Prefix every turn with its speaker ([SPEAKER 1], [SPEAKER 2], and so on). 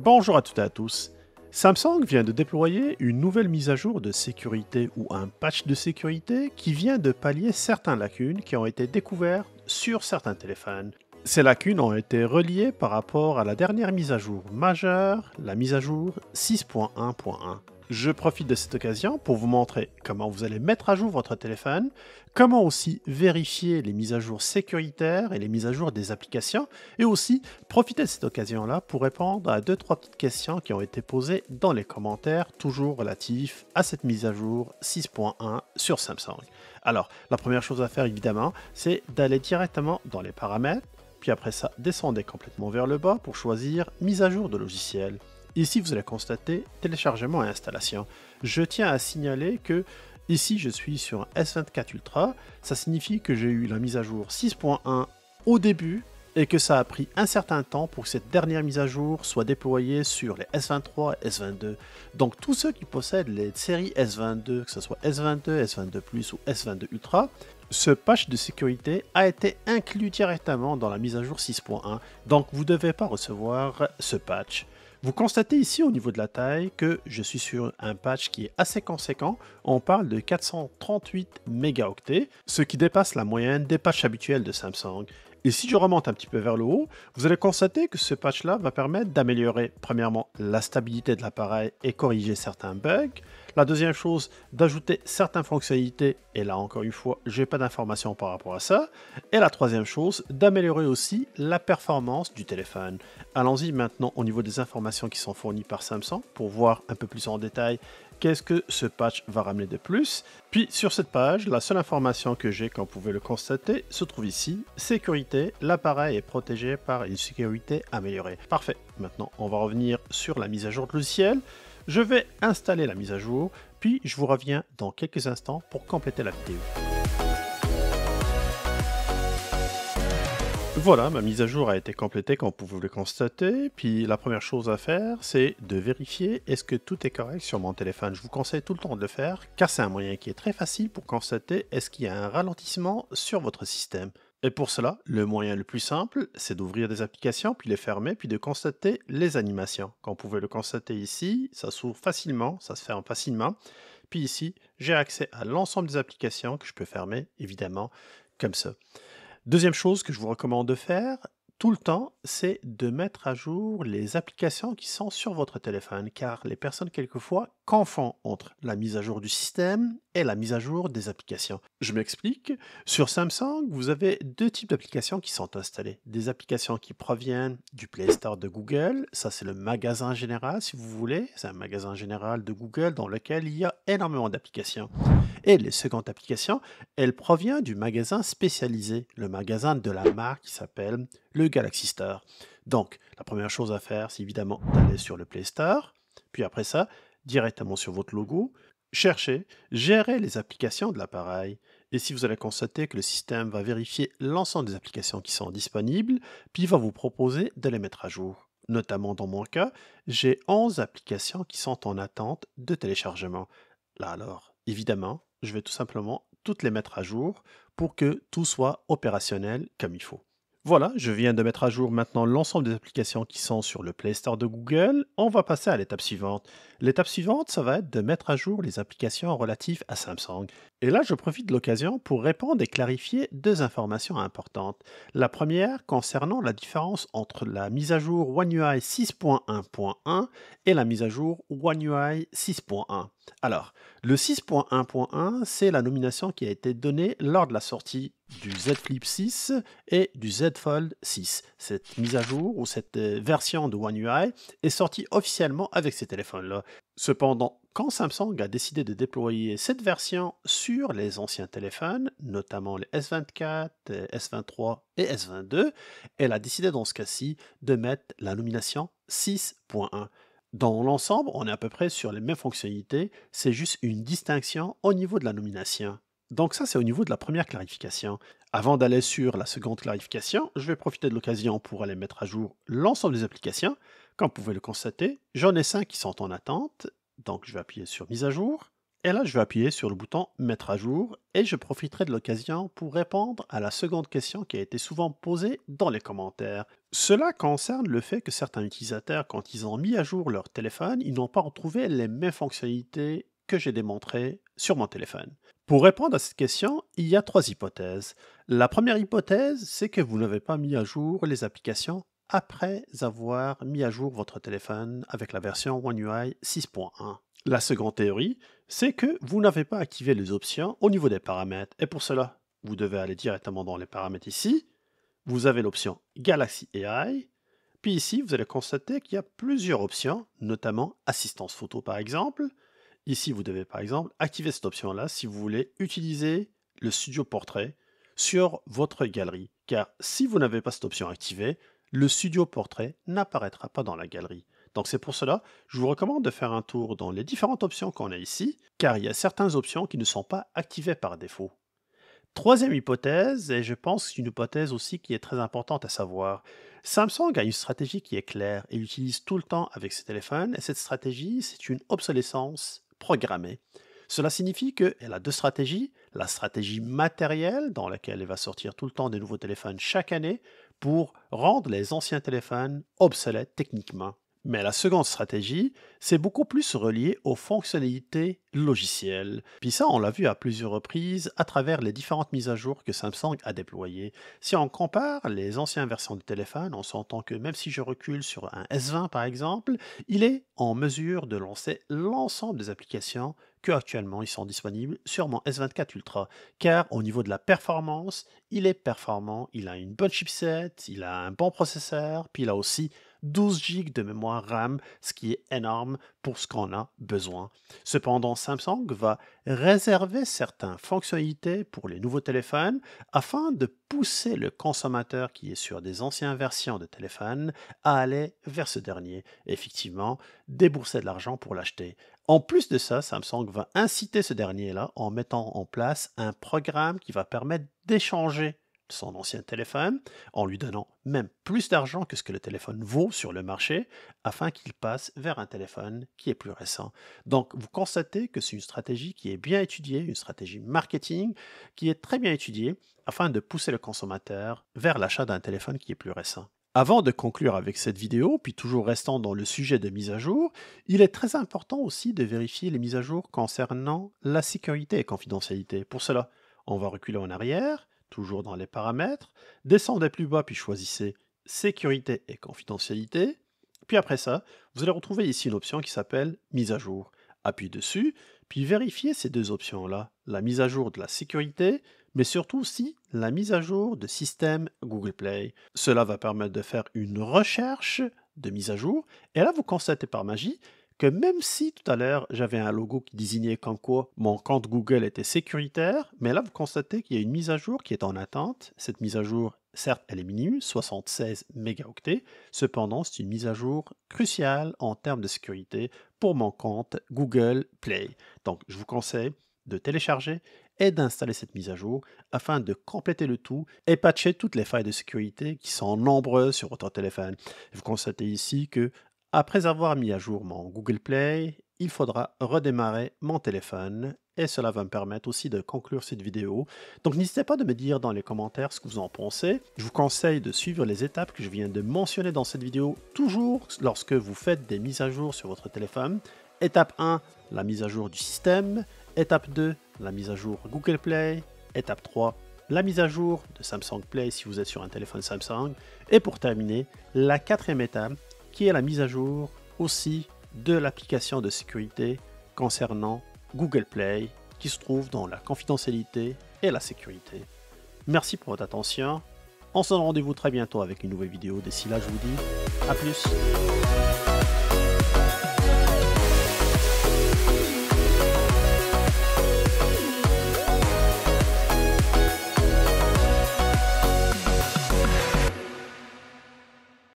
[SPEAKER 1] Bonjour à toutes et à tous. Samsung vient de déployer une nouvelle mise à jour de sécurité ou un patch de sécurité qui vient de pallier certaines lacunes qui ont été découvertes sur certains téléphones. Ces lacunes ont été reliées par rapport à la dernière mise à jour majeure, la mise à jour 6.1.1. Je profite de cette occasion pour vous montrer comment vous allez mettre à jour votre téléphone, comment aussi vérifier les mises à jour sécuritaires et les mises à jour des applications, et aussi profiter de cette occasion-là pour répondre à 2-3 petites questions qui ont été posées dans les commentaires, toujours relatifs à cette mise à jour 6.1 sur Samsung. Alors, la première chose à faire évidemment, c'est d'aller directement dans les paramètres, puis après ça, descendez complètement vers le bas pour choisir mise à jour de logiciel. Ici, vous allez constater téléchargement et installation. Je tiens à signaler que ici, je suis sur S24 Ultra. Ça signifie que j'ai eu la mise à jour 6.1 au début et que ça a pris un certain temps pour que cette dernière mise à jour soit déployée sur les S23 et S22. Donc tous ceux qui possèdent les séries S22, que ce soit S22, S22 Plus ou S22 Ultra, ce patch de sécurité a été inclus directement dans la mise à jour 6.1. Donc vous ne devez pas recevoir ce patch. Vous constatez ici au niveau de la taille que je suis sur un patch qui est assez conséquent. On parle de 438 mégaoctets, ce qui dépasse la moyenne des patchs habituels de Samsung. Et si je remonte un petit peu vers le haut, vous allez constater que ce patch-là va permettre d'améliorer premièrement la stabilité de l'appareil et corriger certains bugs, la deuxième chose, d'ajouter certaines fonctionnalités, et là encore une fois, j'ai pas d'informations par rapport à ça. Et la troisième chose, d'améliorer aussi la performance du téléphone. Allons-y maintenant au niveau des informations qui sont fournies par Samsung pour voir un peu plus en détail qu'est-ce que ce patch va ramener de plus. Puis sur cette page, la seule information que j'ai, comme vous pouvez le constater, se trouve ici. Sécurité, l'appareil est protégé par une sécurité améliorée. Parfait. Maintenant, on va revenir sur la mise à jour de logiciel. Je vais installer la mise à jour, puis je vous reviens dans quelques instants pour compléter la vidéo. Voilà, ma mise à jour a été complétée comme vous pouvez le constater. Puis la première chose à faire, c'est de vérifier est-ce que tout est correct sur mon téléphone. Je vous conseille tout le temps de le faire car c'est un moyen qui est très facile pour constater est-ce qu'il y a un ralentissement sur votre système. Et pour cela, le moyen le plus simple, c'est d'ouvrir des applications, puis les fermer, puis de constater les animations. Quand vous pouvez le constater ici, ça s'ouvre facilement, ça se ferme facilement. Puis ici, j'ai accès à l'ensemble des applications que je peux fermer, évidemment, comme ça. Deuxième chose que je vous recommande de faire, tout le temps, c'est de mettre à jour les applications qui sont sur votre téléphone, car les personnes quelquefois confondent entre la mise à jour du système la mise à jour des applications. Je m'explique. Sur Samsung, vous avez deux types d'applications qui sont installées. Des applications qui proviennent du Play Store de Google. Ça, c'est le magasin général, si vous voulez. C'est un magasin général de Google dans lequel il y a énormément d'applications. Et les secondes applications, elles proviennent du magasin spécialisé, le magasin de la marque qui s'appelle le Galaxy Store. Donc, la première chose à faire, c'est évidemment d'aller sur le Play Store. Puis après ça, directement sur votre logo, Cherchez, gérez les applications de l'appareil. Et si vous allez constater que le système va vérifier l'ensemble des applications qui sont disponibles, puis va vous proposer de les mettre à jour. Notamment dans mon cas, j'ai 11 applications qui sont en attente de téléchargement. Là alors, évidemment, je vais tout simplement toutes les mettre à jour pour que tout soit opérationnel comme il faut. Voilà, je viens de mettre à jour maintenant l'ensemble des applications qui sont sur le Play Store de Google. On va passer à l'étape suivante. L'étape suivante, ça va être de mettre à jour les applications relatives à Samsung. Et là, je profite de l'occasion pour répondre et clarifier deux informations importantes. La première concernant la différence entre la mise à jour One UI 6.1.1 et la mise à jour One UI 6.1. Alors, le 6.1.1, c'est la nomination qui a été donnée lors de la sortie du Z Flip 6 et du Z Fold 6. Cette mise à jour ou cette euh, version de One UI est sortie officiellement avec ces téléphones-là. Cependant, quand Samsung a décidé de déployer cette version sur les anciens téléphones, notamment les S24, euh, S23 et S22, elle a décidé dans ce cas-ci de mettre la nomination 6.1. Dans l'ensemble, on est à peu près sur les mêmes fonctionnalités, c'est juste une distinction au niveau de la nomination. Donc ça, c'est au niveau de la première clarification. Avant d'aller sur la seconde clarification, je vais profiter de l'occasion pour aller mettre à jour l'ensemble des applications. Comme vous pouvez le constater, j'en ai 5 qui sont en attente, donc je vais appuyer sur Mise à jour. Et là, je vais appuyer sur le bouton Mettre à jour et je profiterai de l'occasion pour répondre à la seconde question qui a été souvent posée dans les commentaires. Cela concerne le fait que certains utilisateurs, quand ils ont mis à jour leur téléphone, ils n'ont pas retrouvé les mêmes fonctionnalités que j'ai démontrées sur mon téléphone. Pour répondre à cette question, il y a trois hypothèses. La première hypothèse, c'est que vous n'avez pas mis à jour les applications après avoir mis à jour votre téléphone avec la version One UI 6.1. La seconde théorie, c'est que vous n'avez pas activé les options au niveau des paramètres. Et pour cela, vous devez aller directement dans les paramètres ici. Vous avez l'option Galaxy AI. Puis ici, vous allez constater qu'il y a plusieurs options, notamment assistance photo par exemple. Ici, vous devez par exemple activer cette option-là si vous voulez utiliser le studio portrait sur votre galerie. Car si vous n'avez pas cette option activée, le studio portrait n'apparaîtra pas dans la galerie. Donc c'est pour cela, je vous recommande de faire un tour dans les différentes options qu'on a ici, car il y a certaines options qui ne sont pas activées par défaut. Troisième hypothèse, et je pense une hypothèse aussi qui est très importante à savoir, Samsung a une stratégie qui est claire et utilise tout le temps avec ses téléphones, et cette stratégie, c'est une obsolescence programmée. Cela signifie qu'elle a deux stratégies, la stratégie matérielle, dans laquelle elle va sortir tout le temps des nouveaux téléphones chaque année, pour rendre les anciens téléphones obsolètes techniquement. Mais la seconde stratégie, c'est beaucoup plus relié aux fonctionnalités logicielles. Puis ça, on l'a vu à plusieurs reprises à travers les différentes mises à jour que Samsung a déployées. Si on compare les anciennes versions du téléphone, on s'entend que même si je recule sur un S20 par exemple, il est en mesure de lancer l'ensemble des applications que actuellement ils sont disponibles sur mon S24 Ultra, car au niveau de la performance, il est performant, il a une bonne chipset, il a un bon processeur, puis il a aussi 12 GB de mémoire RAM, ce qui est énorme pour ce qu'on a besoin. Cependant, Samsung va réserver certaines fonctionnalités pour les nouveaux téléphones afin de pousser le consommateur qui est sur des anciennes versions de téléphone à aller vers ce dernier, effectivement débourser de l'argent pour l'acheter. En plus de ça, Samsung va inciter ce dernier-là en mettant en place un programme qui va permettre d'échanger son ancien téléphone, en lui donnant même plus d'argent que ce que le téléphone vaut sur le marché, afin qu'il passe vers un téléphone qui est plus récent. Donc vous constatez que c'est une stratégie qui est bien étudiée, une stratégie marketing qui est très bien étudiée, afin de pousser le consommateur vers l'achat d'un téléphone qui est plus récent. Avant de conclure avec cette vidéo, puis toujours restant dans le sujet de mise à jour, il est très important aussi de vérifier les mises à jour concernant la sécurité et confidentialité. Pour cela, on va reculer en arrière toujours dans les paramètres, descendez plus bas puis choisissez sécurité et confidentialité. Puis après ça, vous allez retrouver ici une option qui s'appelle mise à jour. Appuyez dessus, puis vérifiez ces deux options-là, la mise à jour de la sécurité, mais surtout aussi la mise à jour de système Google Play. Cela va permettre de faire une recherche de mise à jour, et là vous constatez par magie que même si tout à l'heure j'avais un logo qui désignait comme quoi mon compte Google était sécuritaire, mais là vous constatez qu'il y a une mise à jour qui est en attente. Cette mise à jour, certes, elle est minime, 76 mégaoctets, cependant c'est une mise à jour cruciale en termes de sécurité pour mon compte Google Play. Donc je vous conseille de télécharger et d'installer cette mise à jour afin de compléter le tout et patcher toutes les failles de sécurité qui sont nombreuses sur votre téléphone. Vous constatez ici que après avoir mis à jour mon Google Play, il faudra redémarrer mon téléphone et cela va me permettre aussi de conclure cette vidéo. Donc n'hésitez pas de me dire dans les commentaires ce que vous en pensez. Je vous conseille de suivre les étapes que je viens de mentionner dans cette vidéo, toujours lorsque vous faites des mises à jour sur votre téléphone. Étape 1, la mise à jour du système. Étape 2, la mise à jour Google Play. Étape 3, la mise à jour de Samsung Play si vous êtes sur un téléphone Samsung. Et pour terminer, la quatrième étape, qui la mise à jour aussi de l'application de sécurité concernant Google Play qui se trouve dans la confidentialité et la sécurité. Merci pour votre attention. On se rendez-vous très bientôt avec une nouvelle vidéo. D'ici là, je vous dis à plus.